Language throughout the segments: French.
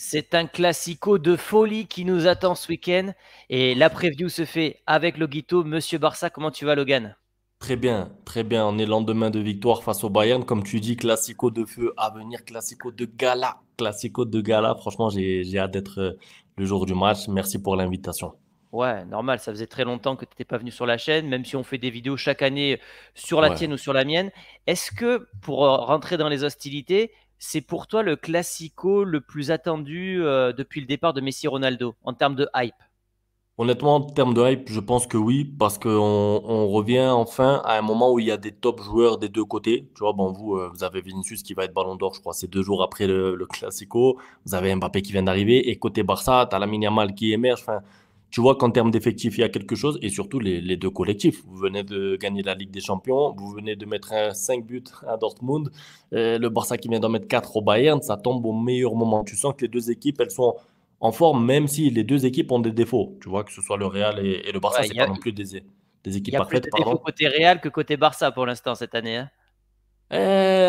C'est un classico de folie qui nous attend ce week-end. Et la preview se fait avec Loguito. Monsieur Barça, comment tu vas, Logan Très bien, très bien. On est lendemain de victoire face au Bayern. Comme tu dis, classico de feu à venir, classico de gala. Classico de gala. Franchement, j'ai hâte d'être euh, le jour du match. Merci pour l'invitation. Ouais, normal, ça faisait très longtemps que tu n'étais pas venu sur la chaîne, même si on fait des vidéos chaque année sur la tienne ou sur la mienne. Est-ce que, pour euh, rentrer dans les hostilités, c'est pour toi le classico le plus attendu euh, depuis le départ de Messi-Ronaldo en termes de hype Honnêtement, en termes de hype, je pense que oui, parce qu'on on revient enfin à un moment où il y a des top joueurs des deux côtés. Tu vois, bon, vous, euh, vous avez Vinicius qui va être ballon d'or, je crois, c'est deux jours après le, Classico. Vous avez Mbappé qui vient d'arriver. Et côté Barça, tu as la Yamal qui émerge. Enfin, tu vois qu'en termes d'effectifs, il y a quelque chose, et surtout les, deux collectifs. Vous venez de gagner la Ligue des Champions, vous venez de mettre 5 buts à Dortmund, euh, le Barça qui vient d'en mettre 4 au Bayern, ça tombe au meilleur moment. Tu sens que les deux équipes, elles sont en forme, même si les deux équipes ont des défauts. Tu vois, que ce soit le Real et, le Barça, ouais, c'est pas non plus des, équipes parfaites. Il y a plus de défauts côté Real que côté Barça pour l'instant cette année. Hein. Eh,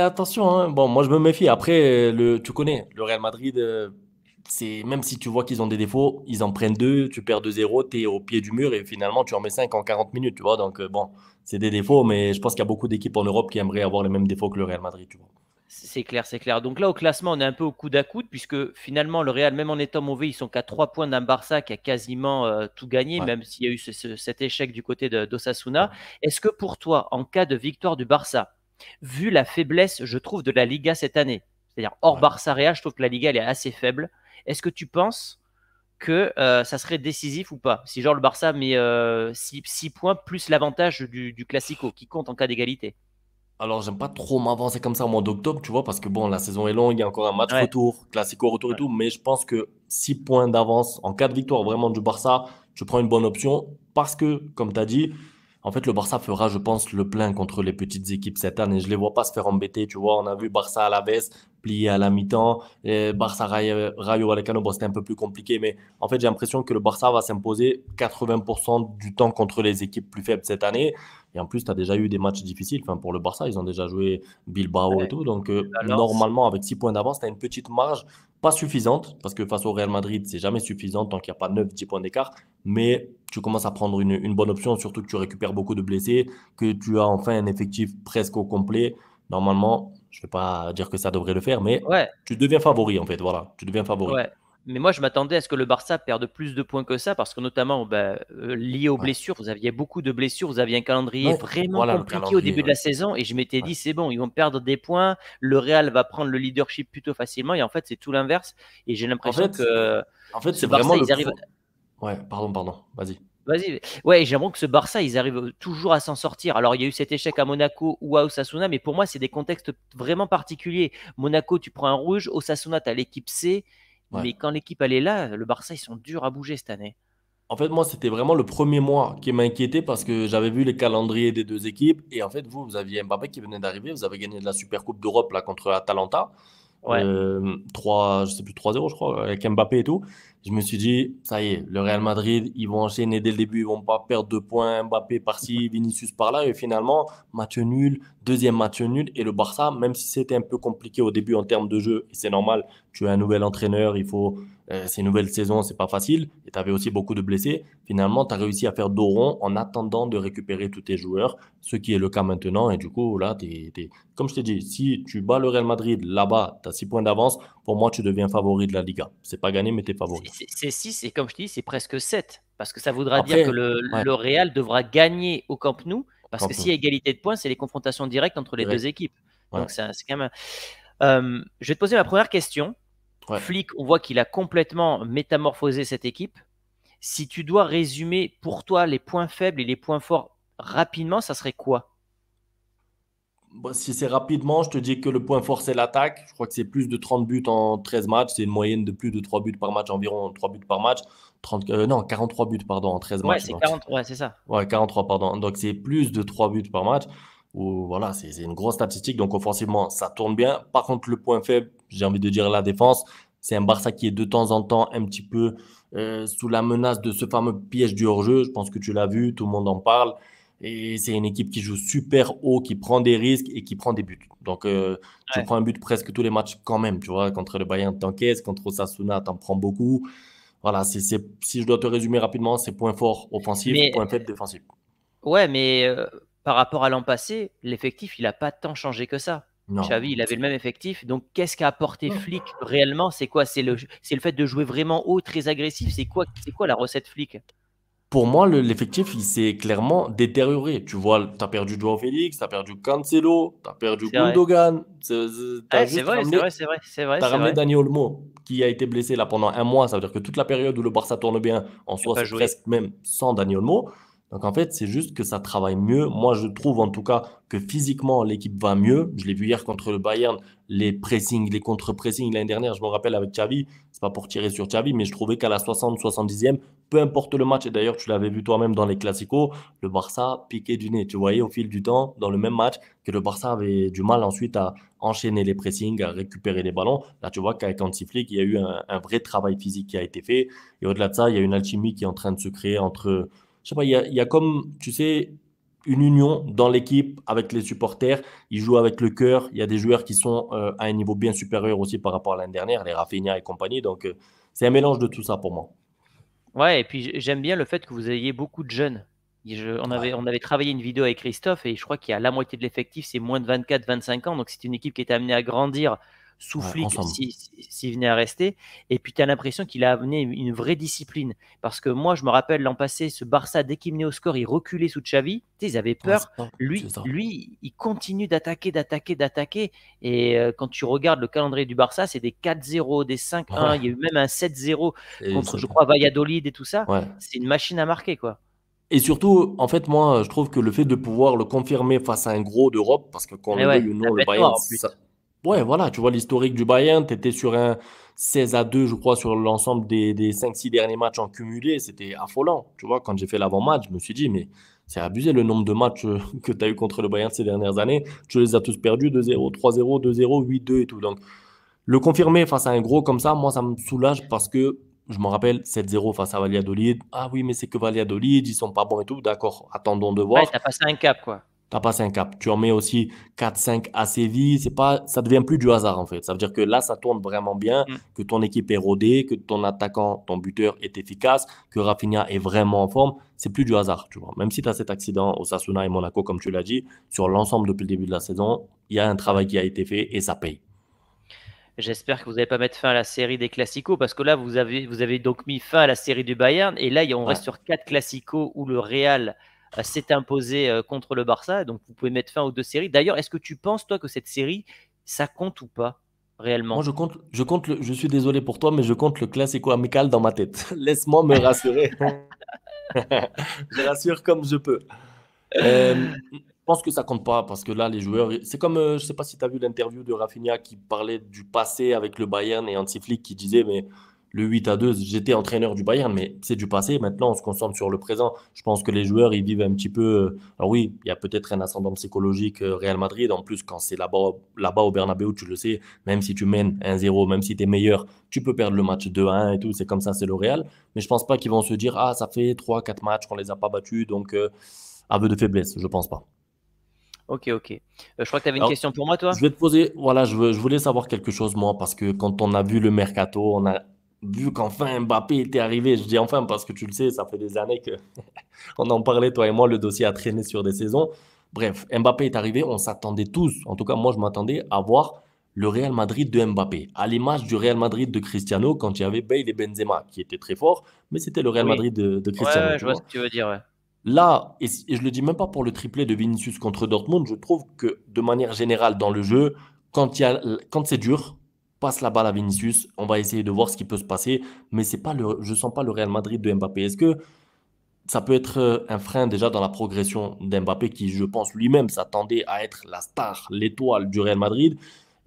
attention, hein. bon, moi je me méfie. Après, le, tu connais, le Real Madrid... Euh, c'est même si tu vois qu'ils ont des défauts, ils en prennent deux, tu perds 2-0, tu es au pied du mur et finalement tu en mets cinq en 40 minutes, tu vois. Donc euh, bon, c'est des défauts, mais je pense qu'il y a beaucoup d'équipes en Europe qui aimeraient avoir les mêmes défauts que le Real Madrid, tu vois. C'est clair, c'est clair. Donc là, au classement, on est un peu au coup à coude, puisque finalement, le Real, même en étant mauvais, ils sont qu'à 3 points d'un Barça qui a quasiment euh, tout gagné, même s'il y a eu cet échec du côté d'Osasuna. Est-ce que pour toi, en cas de victoire du Barça, vu la faiblesse, je trouve, de la Liga cette année, c'est-à-dire hors Barça-Real, je trouve que la Liga, elle est assez faible, est-ce que tu penses que euh, ça serait décisif ou pas Si genre le Barça met 6 euh, points plus l'avantage du, Classico qui compte en cas d'égalité. Alors, j'aime pas trop m'avancer comme ça au mois d'octobre, tu vois, parce que bon, la saison est longue, il y a encore un match retour, classico retour et tout, mais je pense que 6 points d'avance en cas de victoire vraiment du Barça, je prends une bonne option parce que, comme tu as dit, en fait, le Barça fera, je pense, le plein contre les petites équipes cette année. Je les vois pas se faire embêter, tu vois. On a vu Barça à la baisse, plié à la mi-temps. Barça Rayo Vallecano, c'était un peu plus compliqué, mais en fait, j'ai l'impression que le Barça va s'imposer 80% du temps contre les équipes plus faibles cette année. Et en plus, tu as déjà eu des matchs difficiles. Enfin, pour le Barça, ils ont déjà joué Bilbao et tout. Donc, euh, normalement, avec 6 points d'avance, tu as une petite marge, pas suffisante, parce que face au Real Madrid, c'est jamais suffisant tant qu'il n'y a pas 9-10 points d'écart. Mais tu commences à prendre une, une bonne option, surtout que tu récupères beaucoup de blessés, que tu as enfin un effectif presque au complet. Normalement, je ne vais pas dire que ça devrait le faire, mais tu deviens favori en fait. Voilà, tu deviens favori. Mais moi, je m'attendais à ce que le Barça perde plus de points que ça, parce que notamment bah, euh, lié aux blessures, vous aviez beaucoup de blessures, vous aviez un calendrier vraiment compliqué au début de la saison, et je m'étais dit, c'est bon, ils vont perdre des points, le Real va prendre le leadership plutôt facilement, et en fait, c'est tout l'inverse, et j'ai l'impression que en fait, c'est Barça, vraiment ils Ouais, pardon, pardon, vas-y. Vas-y. Ouais, j'aimerais que ce Barça, ils arrivent euh, toujours à s'en sortir. Alors, il y a eu cet échec à Monaco ou à Osasuna, mais pour moi, c'est des contextes vraiment particuliers. Monaco, tu prends un rouge. Osasuna, tu as l'équipe C. Mais quand l'équipe, elle est là, le Barça, ils sont durs à bouger cette année. En fait, moi, c'était vraiment le premier mois qui m'inquiétait parce que j'avais vu les calendriers des deux équipes. Et en fait, vous, vous aviez Mbappé qui venait d'arriver. Vous avez gagné de la Super Coupe d'Europe contre Atalanta. Ouais. 3, euh, je sais plus, 3-0, je crois, avec Mbappé et tout. Je me suis dit, ça y est, le Real Madrid, ils vont enchaîner dès le début, ils vont pas perdre 2 points, Mbappé par-ci, Vinicius par-là. Et finalement, match nul, deuxième match nul. Et le Barça, même si c'était un peu compliqué au début en termes de jeu, c'est normal, tu es un nouvel entraîneur, il faut euh, ces nouvelles saisons, nouvelle saison, c'est pas facile. Et tu avais aussi beaucoup de blessés. Finalement, tu as réussi à faire dos rond en attendant de récupérer tous tes joueurs, ce qui est le cas maintenant. Et du coup, là, comme je t'ai dit, si tu bats le Real Madrid là-bas, tu as 6 points d'avance. Pour moi, tu deviens favori de la Liga. C'est pas gagné, mais tu es favori. C'est 6 et comme je te dis, c'est presque 7. Parce que ça voudra dire que le, Real devra gagner au Camp Nou. Parce que s'il y a égalité de points, c'est les confrontations directes entre les deux équipes. Donc, c'est, quand même. Euh, je vais te poser ma première question. Flic, on voit qu'il a complètement métamorphosé cette équipe. Si tu dois résumer pour toi les points faibles et les points forts rapidement, ça serait quoi bah, Si c'est rapidement, je te dis que le point fort, c'est l'attaque. Je crois que c'est plus de 30 buts en 13 matchs. C'est une moyenne de plus de 3 buts par match, environ 3 buts par match. 30, euh, non, 43 buts, pardon, en 13 ouais, matchs. ouais, c'est ça. Ouais, 43, pardon. Donc, c'est plus de 3 buts par match. Ou voilà, c'est une grosse statistique. Donc, offensivement, ça tourne bien. Par contre, le point faible, j'ai envie de dire la défense. C'est un Barça qui est de temps en temps un petit peu euh, sous la menace de ce fameux piège du hors-jeu. Je pense que tu l'as vu, tout le monde en parle. Et c'est une équipe qui joue super haut, qui prend des risques et qui prend des buts. Donc, euh, tu prends un but presque tous les matchs quand même. Tu vois, contre le Bayern, t'encaisses. Contre Osasuna, t'en prends beaucoup. Voilà, si je dois te résumer rapidement, c'est point fort offensif, point faible défensif. Ouais, mais euh, par rapport à l'an passé, l'effectif, il n'a pas tant changé que ça. Non. il avait le même effectif. Donc, qu'est-ce qu'a apporté Flick réellement C'est quoi C'est le, le fait de jouer vraiment haut, très agressif. C'est quoi, quoi la recette Flick Pour moi, l'effectif, il s'est clairement détérioré. Tu vois, tu as perdu Joao Félix, tu as perdu Cancelo, tu as perdu Gundogan. C'est vrai, c'est vrai, c'est vrai. Tu as ramené Dani Olmo, qui a été blessé là pendant un mois. Ça veut dire que toute la période où le Barça tourne bien, en soi, c'est presque même sans Dani Olmo. Donc en fait, c'est juste que ça travaille mieux. Moi, je trouve en tout cas que physiquement, l'équipe va mieux. Je l'ai vu hier contre le Bayern, les pressings, les contre-pressings l'année dernière, je me rappelle avec Xavi, c'est pas pour tirer sur Xavi, mais je trouvais qu'à la 60-70e, peu importe le match, et d'ailleurs tu l'avais vu toi-même dans les classicos, le Barça piquait du nez. Tu voyais au fil du temps, dans le même match, que le Barça avait du mal ensuite à enchaîner les pressings, à récupérer les ballons. Là, tu vois qu'avec Antiflick, il y a eu un, un vrai travail physique qui a été fait. Et au-delà de ça, il y a une alchimie qui est en train de se créer entre il y a, comme, tu sais, une union dans l'équipe avec les supporters. Ils jouent avec le cœur. Il y a des joueurs qui sont euh, à un niveau bien supérieur aussi par rapport à l'année dernière, les Rafinha et compagnie. Donc, euh, c'est un mélange de tout ça pour moi. Ouais, et puis j'aime bien le fait que vous ayez beaucoup de jeunes. on, avait, travaillé une vidéo avec Christophe et je crois qu'il y a la moitié de l'effectif, c'est moins de 24-25 ans. Donc, c'est une équipe qui est amenée à grandir Souffler s'il venait à rester. Et puis tu as l'impression qu'il a amené une vraie discipline. Parce que moi, je me rappelle l'an passé, ce Barça, dès qu'il venait au score, il reculait sous Xavi. Tu ils avaient peur. lui, lui, il continue d'attaquer, d'attaquer, d'attaquer. Et euh, quand tu regardes le calendrier du Barça, c'est des 4-0, des 5-1. Il y a eu même un 7-0 contre, je crois, Valladolid et tout ça. C'est une machine à marquer, quoi. Et surtout, en fait, moi, je trouve que le fait de pouvoir le confirmer face à un gros d'Europe, parce que quand on a eu le nom, le Bayern, ça, Ouais, voilà, tu vois l'historique du Bayern, tu étais sur un 16 à 2, je crois, sur l'ensemble des, des 5-6 derniers matchs en cumulé, c'était affolant. Tu vois, quand j'ai fait l'avant-match, je me suis dit, mais c'est abusé le nombre de matchs euh, que tu as eu contre le Bayern ces dernières années. Tu les as tous perdus 2-0, 3-0, 2-0, 8-2 et tout. Donc, le confirmer face à un gros comme ça, moi, ça me soulage parce que je me rappelle 7-0 face à Valladolid. Ah oui, mais c'est que Valladolid, ils sont pas bons et tout. D'accord, attendons de voir. Ouais, tu as passé un cap, quoi t'as passé un cap. Tu en mets aussi 4-5 à Séville, c'est pas, ça devient plus du hasard en fait. Ça veut dire que là, ça tourne vraiment bien, mm. que ton équipe est rodée, que ton attaquant, ton buteur est efficace, que Rafinha est vraiment en forme. C'est plus du hasard, tu vois. Même si tu as cet accident au Sasuna et Monaco, comme tu l'as dit, sur l'ensemble depuis le début de la saison, il y a un travail qui a été fait et ça paye. J'espère que vous n'allez pas mettre fin à la série des classicos parce que là, vous avez, vous avez donc mis fin à la série du Bayern et là, on reste sur quatre classicos où le Real euh, s'est imposé euh, contre le Barça. Donc vous pouvez mettre fin aux deux séries. D'ailleurs, est-ce que tu penses, toi, que cette série, ça compte ou pas réellement je compte, je compte je suis désolé pour toi, mais je compte le classico amical dans ma tête. Laisse-moi me rassurer. je rassure comme je peux. Euh, je pense que ça compte pas parce que là, les joueurs, c'est comme, je sais pas si tu as vu l'interview de Rafinha qui parlait du passé avec le Bayern et Antiflick qui disait, mais le 8 à 2, j'étais entraîneur du Bayern, mais c'est du passé. Maintenant, on se concentre sur le présent. Je pense que les joueurs, ils vivent un petit peu. Euh, alors oui, il y a peut-être un ascendant psychologique euh, Real Madrid. En plus, quand c'est là-bas là au Bernabeu, tu le sais, même si tu mènes 1-0, même si tu es meilleur, tu peux perdre le match 2-1 et tout. C'est comme ça, c'est le Real. Mais je pense pas qu'ils vont se dire Ah, ça fait 3-4 matchs qu'on les a pas battus, donc euh, aveu de faiblesse. Je pense pas. Ok, ok. je crois que tu avais une question pour moi, toi. Je vais te poser, voilà, je, je voulais savoir quelque chose, moi, parce que quand on a vu le mercato, on a vu qu'enfin Mbappé était arrivé, je dis enfin parce que tu le sais, ça fait des années que on en parlait, toi et moi, le dossier a traîné sur des saisons. Bref, Mbappé est arrivé, on s'attendait tous, en tout cas moi je m'attendais à voir le Real Madrid de Mbappé, à l'image du Real Madrid de Cristiano quand il y avait Bale et Benzema qui étaient très forts, mais c'était le Real Madrid de, Cristiano. Ouais, je vois ce que tu veux dire. Là, et, et je le dis même pas pour le triplé de Vinicius contre Dortmund, je trouve que de manière générale dans le jeu, quand, il y a, quand c'est dur, passe la balle à Vinicius. On va essayer de voir ce qui peut se passer. Mais c'est pas le, je ne sens pas le Real Madrid de Mbappé. Est-ce que ça peut être euh, un frein déjà dans la progression d'Mbappé qui, je pense, lui-même s'attendait à être la star, l'étoile du Real Madrid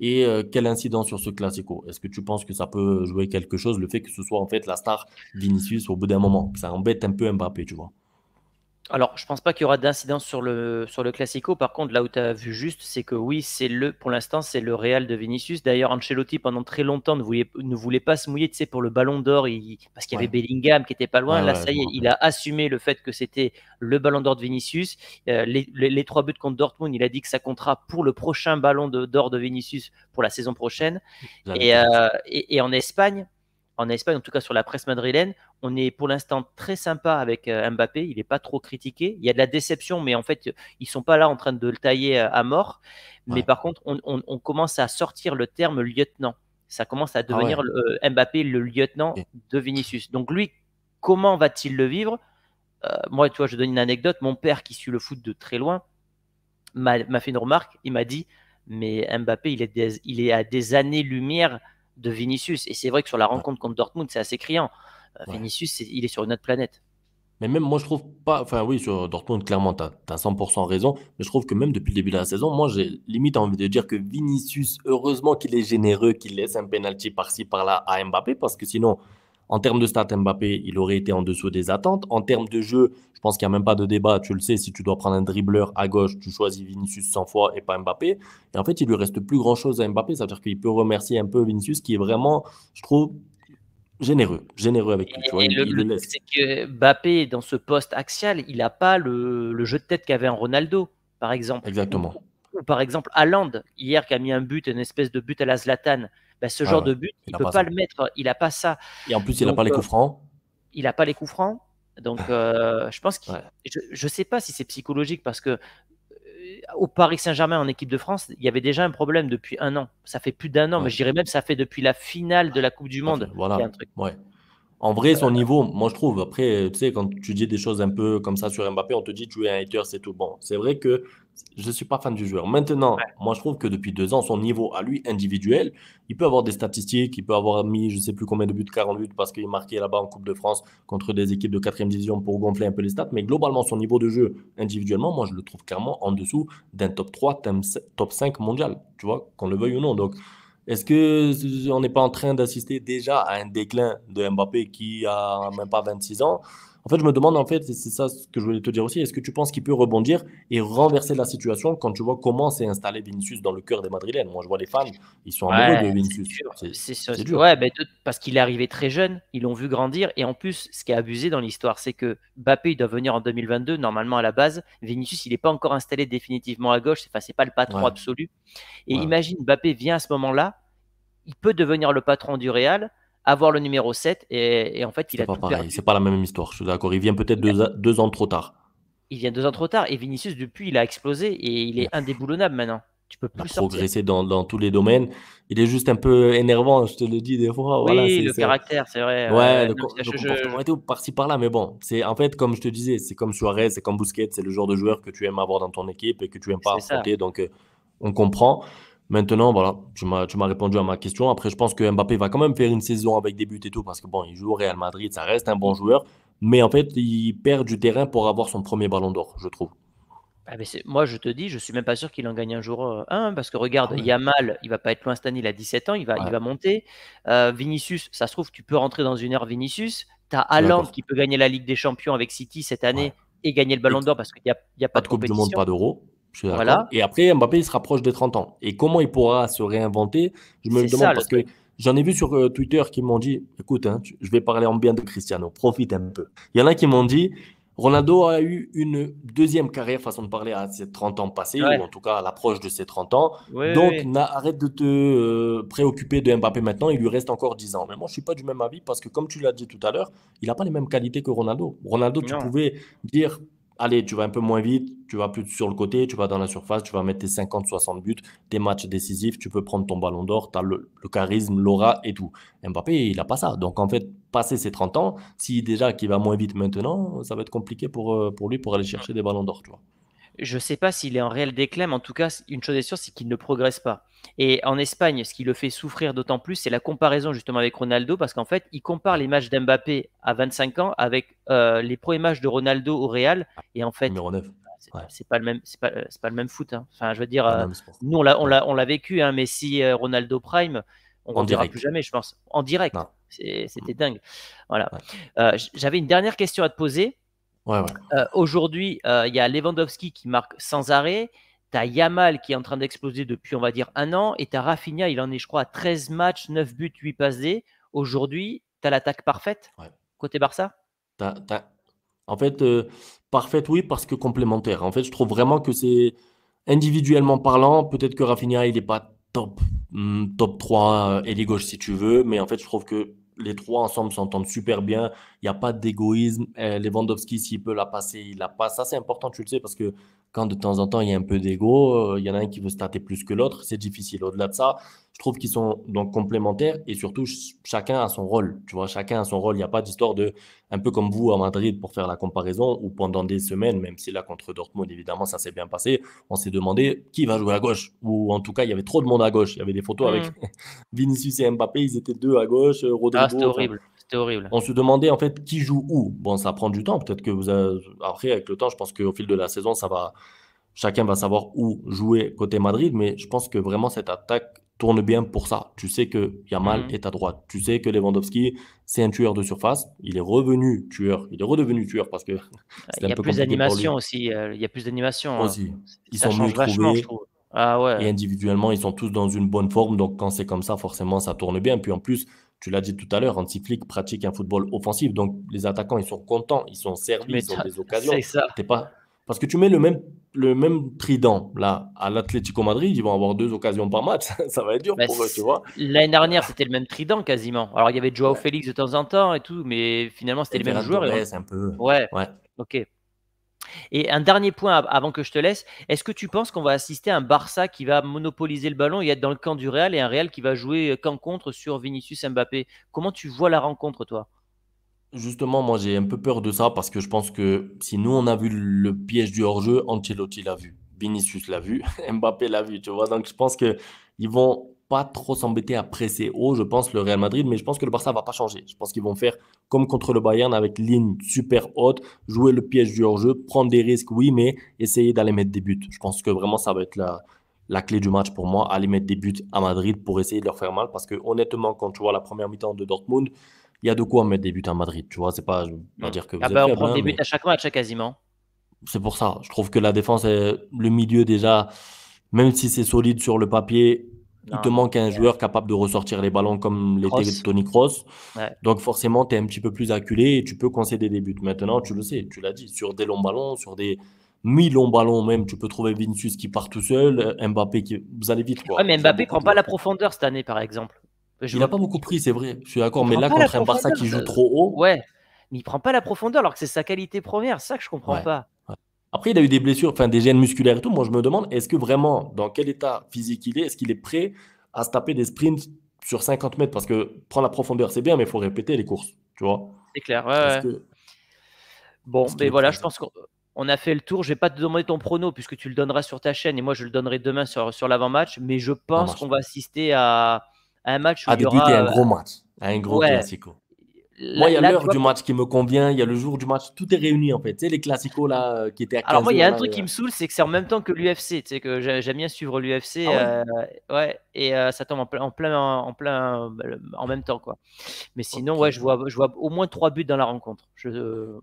et euh, quel incident sur ce classico Est-ce que tu penses que ça peut jouer quelque chose, le fait que ce soit en fait la star Vinicius au bout d'un moment, que ça embête un peu Mbappé, tu vois alors, je ne pense pas qu'il y aura d'incidence sur le, sur le Classico. Par contre, là où tu as vu juste, c'est que oui, c'est le, pour l'instant, c'est le Real de Vinicius. D'ailleurs, Ancelotti, pendant très longtemps, ne voulait, pas se mouiller tu pour le ballon d'or parce qu'il y avait Bellingham qui était pas loin. là, ça y est, il a assumé le fait que c'était le ballon d'or de Vinicius. Euh, les, trois buts contre Dortmund, il a dit que ça comptera pour le prochain ballon d'or de, Vinicius pour la saison prochaine. Euh, et en Espagne, en Espagne, en tout cas sur la presse madrilène, on est pour l'instant très sympa avec euh, Mbappé. Il n'est pas trop critiqué. Il y a de la déception, mais en fait, ils sont pas là en train de le tailler euh, à mort. Mais par contre, on, commence à sortir le terme lieutenant. Ça commence à ah devenir le, euh, Mbappé le lieutenant de Vinicius. Donc lui, comment va-t-il le vivre Moi, tu vois, je donne une anecdote. Mon père, qui suit le foot de très loin, m'a fait une remarque. Il m'a dit, mais Mbappé, il est, il est à des années-lumière de Vinicius. Et c'est vrai que sur la rencontre contre Dortmund, c'est assez criant. Euh, Vinicius, il est sur une autre planète. Mais même moi, je trouve pas. Enfin, oui, sur Dortmund, clairement, tu as, 100% raison. Mais je trouve que même depuis le début de la saison, moi, j'ai limite envie de dire que Vinicius, heureusement qu'il est généreux, qu'il laisse un penalty par-ci, par-là à Mbappé, parce que sinon, en termes de stats, Mbappé, il aurait été en dessous des attentes. En termes de jeu, je pense qu'il n'y a même pas de débat. Tu le sais, si tu dois prendre un dribbleur à gauche, tu choisis Vinicius 100 fois et pas Mbappé. Et en fait, il lui reste plus grand-chose à Mbappé. Ça veut dire qu'il peut remercier un peu Vinicius, qui est vraiment, je trouve, généreux, généreux avec lui. le, le c'est que Mbappé, dans ce poste axial, il n'a pas le, jeu de tête qu'avait un Ronaldo, par exemple. Exactement. Ou, par exemple, Allende, hier, qui a mis un but, une espèce de but à la Zlatan. Bah, ce genre de but, il ne peut pas, le mettre, il n'a pas ça. Et en plus, il n'a pas les euh, coups francs. Il n'a pas les coups francs. Donc, euh, je pense que je ne sais pas si c'est psychologique parce que euh, au Paris Saint-Germain en équipe de France, il y avait déjà un problème depuis un an. Ça fait plus d'un an, mais je dirais même ça fait depuis la finale de la Coupe du Monde. Voilà. En vrai, son niveau, moi je trouve, après, tu sais, quand tu dis des choses un peu comme ça sur Mbappé, on te dit tu es un hater, c'est tout. Bon, c'est vrai que je ne suis pas fan du joueur. Maintenant, moi, je trouve que depuis deux ans, son niveau à lui, individuel, il peut avoir des statistiques, il peut avoir mis je ne sais plus combien de buts, 40 buts, parce qu'il marquait là-bas en Coupe de France contre des équipes de 4 division pour gonfler un peu les stats. Mais globalement, son niveau de jeu, individuellement, moi, je le trouve clairement en dessous d'un top 3, top 5 mondial, tu vois, qu'on le veuille ou non. Donc, est-ce que on n'est pas en train d'assister déjà à un déclin de Mbappé qui a même pas 26 ans en fait, je me demande, en fait, c'est ça ce que je voulais te dire aussi, est-ce que tu penses qu'il peut rebondir et renverser la situation quand tu vois comment s'est installé Vinicius dans le cœur des Madrilènes Moi, je vois les fans, ils sont amoureux de Vinicius. C'est sûr. Ouais, parce qu'il est arrivé très jeune, ils l'ont vu grandir. Et en plus, ce qui est abusé dans l'histoire, c'est que Mbappé, il doit venir en 2022, normalement à la base. Vinicius, il n'est pas encore installé définitivement à gauche. Enfin, c'est pas le patron absolu. Et imagine, Mbappé vient à ce moment-là, il peut devenir le patron du Real avoir le numéro 7 et, en fait, il a pas pareil. C'est pas la même histoire, je suis d'accord. Il vient peut-être deux, ans trop tard. Il vient deux ans trop tard et Vinicius, depuis, il a explosé et il est indéboulonnable maintenant. Tu peux plus il a progressé dans, tous les domaines. Il est juste un peu énervant, je te le dis des fois. Oui, le caractère, c'est vrai. Ouais, le, comportement par par-là, mais bon, c'est en fait comme je te disais, c'est comme Suarez, c'est comme Busquets, c'est le genre de joueur que tu aimes avoir dans ton équipe et que tu aimes pas affronter, donc euh, on comprend. Maintenant, voilà, tu m'as répondu à ma question. Après, je pense que Mbappé va quand même faire une saison avec des buts et tout, parce que bon, il joue au Real Madrid, ça reste un bon joueur. Mais en fait, il perd du terrain pour avoir son premier ballon d'or, je trouve. Ah, moi, je te dis, je suis même pas sûr qu'il en gagne un jour euh, un, hein, parce que regarde, ah Yamal, il va pas être loin cette année, il a 17 ans, il va, il va monter. Euh, Vinicius, ça se trouve, tu peux rentrer dans une heure Vinicius. Tu as qui peut gagner la Ligue des Champions avec City cette année et gagner le Ballon d'Or parce qu'il n'y a, a, pas, pas de, de Coupe Monde, pas d'Euro. Et après, Mbappé, il se rapproche des 30 ans. Et comment il pourra se réinventer Je me demande parce que j'en ai vu sur euh, Twitter qui m'ont dit écoute, hein, je vais parler en bien de Cristiano, profite un peu. Il y en a qui m'ont dit Ronaldo a eu une deuxième carrière, façon de parler, à ses 30 ans passés, ou en tout cas à l'approche de ses 30 ans. Donc, arrête de te euh, préoccuper de Mbappé maintenant, il lui reste encore 10 ans. Mais moi, je ne suis pas du même avis parce que, comme tu l'as dit tout à l'heure, il n'a pas les mêmes qualités que Ronaldo. Ronaldo, tu pouvais dire allez, tu vas un peu moins vite, tu vas plus sur le côté, tu vas dans la surface, tu vas mettre tes 50-60 buts, tes matchs décisifs, tu peux prendre ton ballon d'or, tu as le, charisme, l'aura et tout. Mbappé, il n'a pas ça. Donc en fait, passer ses 30 ans, si déjà qu'il va moins vite maintenant, ça va être compliqué pour, euh, pour lui pour aller chercher des ballons d'or, tu vois je ne sais pas s'il est en réel déclin, mais en tout cas, une chose est sûre, c'est qu'il ne progresse pas. Et en Espagne, ce qui le fait souffrir d'autant plus, c'est la comparaison justement avec Ronaldo, parce qu'en fait, il compare les matchs d'Mbappé à 25 ans avec euh, les premiers matchs de Ronaldo au Real. Et en fait, bah, c'est pas le même, c'est pas, euh, le même foot. Hein. Enfin, je veux dire, ah euh, nous on l'a, on l'a, vécu. Hein, Messi, Ronaldo Prime, on ne dira plus jamais, je pense, en direct. C'était mm. dingue. Voilà. j'avais une dernière question à te poser. Euh, aujourd'hui, euh, il y a Lewandowski qui marque sans arrêt. Tu as Yamal qui est en train d'exploser depuis, on va dire, un an. Et tu as Rafinha, il en est, je crois, à 13 matchs, 9 buts, 8 passes Aujourd'hui, tu as l'attaque parfaite côté Barça En fait, euh, parfaite, oui, parce que complémentaire. En fait, je trouve vraiment que c'est individuellement parlant, peut-être que Rafinha, il n'est pas top, hmm, top 3 et les gauche si tu veux. Mais en fait, je trouve que les trois ensemble s'entendent super bien. Il n'y a pas d'égoïsme. Euh, Lewandowski, s'il peut la passer, il la passe. Ça, c'est important, tu le sais, parce que quand de temps en temps, il y a un peu d'égo, euh, il y en a un qui veut se plus que l'autre, c'est difficile. Au-delà de ça, trouve qu'ils sont donc complémentaires et surtout chacun a son rôle. Tu vois, chacun a son rôle. Il n'y a pas d'histoire de, un peu comme vous à Madrid pour faire la comparaison, ou pendant des semaines, même si là contre Dortmund, évidemment, ça s'est bien passé, on s'est demandé qui va jouer à gauche. Ou en tout cas, il y avait trop de monde à gauche. Il y avait des photos avec hmm. Vinicius et Mbappé, ils étaient deux à gauche. Euh, ah, c'était horrible. c'était horrible. On se demandait en fait qui joue où. Bon, ça prend du temps. Peut-être que vous après, avec le temps, je pense qu'au fil de la saison, ça va chacun va savoir où jouer côté Madrid, mais je pense que vraiment cette attaque tourne bien pour ça. Tu sais que Yamal mhm. est à droite. Tu sais que Lewandowski, c'est un tueur de surface. Il est revenu tueur. Il est redevenu tueur parce que. Euh, il y, a plus d'animation aussi. Il y a plus d'animation. Aussi. Ils sont mieux trouvés. Ah Et individuellement, ils sont tous dans une bonne forme. Donc, quand c'est comme ça, forcément, ça tourne bien. Puis en plus, tu l'as dit tout à l'heure, Antiflick pratique un football offensif. Donc, les attaquants, ils sont contents. Ils sont servis. Ils des occasions. C'est ça. T'es pas parce que tu mets le même, le même trident là à l'Atlético Madrid, ils vont avoir deux occasions par match, ça va être dur bah, pour eux, tu vois. L'année dernière, c'était le même trident quasiment. Alors il y avait Joao Félix de temps en temps et tout, mais finalement c'était les mêmes joueurs. C'est un peu. Ouais. ouais. Ok. Et un dernier point avant que je te laisse, est-ce que tu penses qu'on va assister à un Barça qui va monopoliser le ballon et être dans le camp du Real et un Real qui va jouer euh, camp contre sur Vinicius Mbappé Comment tu vois la rencontre, toi justement, moi, j'ai un peu peur de ça parce que je pense que si nous, on a vu le piège du hors-jeu, Ancelotti l'a vu, Vinicius l'a vu, Mbappé l'a vu, tu vois. Donc, je pense qu'ils vont pas trop s'embêter à presser haut, je pense, le Real Madrid, mais je pense que le Barça va pas changer. Je pense qu'ils vont faire comme contre le Bayern avec ligne super haute, jouer le piège du hors-jeu, prendre des risques, oui, mais essayer d'aller mettre des buts. Je pense que vraiment, ça va être la, la clé du match pour moi, aller mettre des buts à Madrid pour essayer de leur faire mal, parce que honnêtement, quand tu vois la première mi-temps de Dortmund, il y a de quoi mettre des buts à Madrid, tu vois. C'est pas, mm. dire que ah bah, on prend hein, des buts à chaque match, hein, quasiment. C'est pour ça. Je trouve que la défense, le milieu déjà, même si c'est solide sur le papier, il te manque un joueur capable de ressortir les ballons comme l'était Tony Cross. Donc forcément, tu es un petit peu plus acculé et tu peux concéder des buts. Maintenant, tu le sais, tu l'as dit, sur des longs ballons, sur des mi-longs ballons même, tu peux trouver Vinicius qui part tout seul, Mbappé qui... Vous allez vite. Quoi. Ouais, mais Mbappé prend pas la profondeur cette année, par exemple il n'a pas beaucoup pris, c'est vrai. Je suis d'accord, mais là, contre un Barça qui joue trop haut. Ouais, mais il prend pas la profondeur alors que c'est sa qualité première. Ça que je comprends pas. Après, il a eu des blessures, enfin des gènes musculaires et tout. Moi, je me demande, est-ce que vraiment, dans quel état physique il est, est-ce qu'il est prêt à se taper des sprints sur 50 mètres Parce que prendre la profondeur, c'est bien, mais il faut répéter les courses, tu vois. C'est clair, Bon, mais voilà, je pense qu'on a fait le tour. Je vais pas te demander ton prono puisque tu le donneras sur ta chaîne et moi, je le donnerai demain sur l'avant-match. Mais je pense qu'on va assister à un match où à il y un euh, gros match, un gros classico. moi, il y a l'heure du match qui me convient, il y a le jour du match, tout est réuni en fait. Tu sais, les classicos là euh, qui étaient à Alors, moi, il y a un truc qui me saoule, c'est que c'est en même temps que l'UFC. Tu sais, que j'aime bien suivre l'UFC. Ah euh, ouais. et ça tombe en plein, en plein, en, plein, bah, en même temps quoi. Mais sinon, ouais, je vois, je vois au moins trois buts dans la rencontre. Je,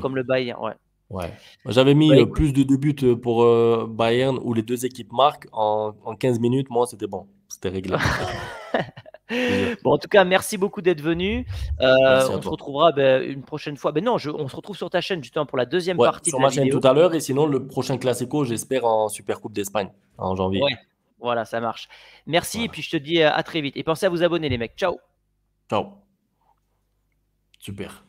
comme le Bayern, ouais. Ouais. J'avais mis bah, plus de deux buts pour Bayern où les deux équipes marquent en, en 15 minutes. Moi, c'était bon, c'était réglé. bon, en tout cas, merci beaucoup d'être venu. Euh, on se retrouvera ben, une prochaine fois. Ben non, on se retrouve sur ta chaîne justement pour la deuxième partie. Sur de ma la chaîne tout à l'heure et sinon le prochain Classico, j'espère en Super Coupe d'Espagne en janvier. voilà, ça marche. Merci et puis je te dis euh, à très vite. Et pensez à vous abonner les mecs. Ciao. Ciao. Super.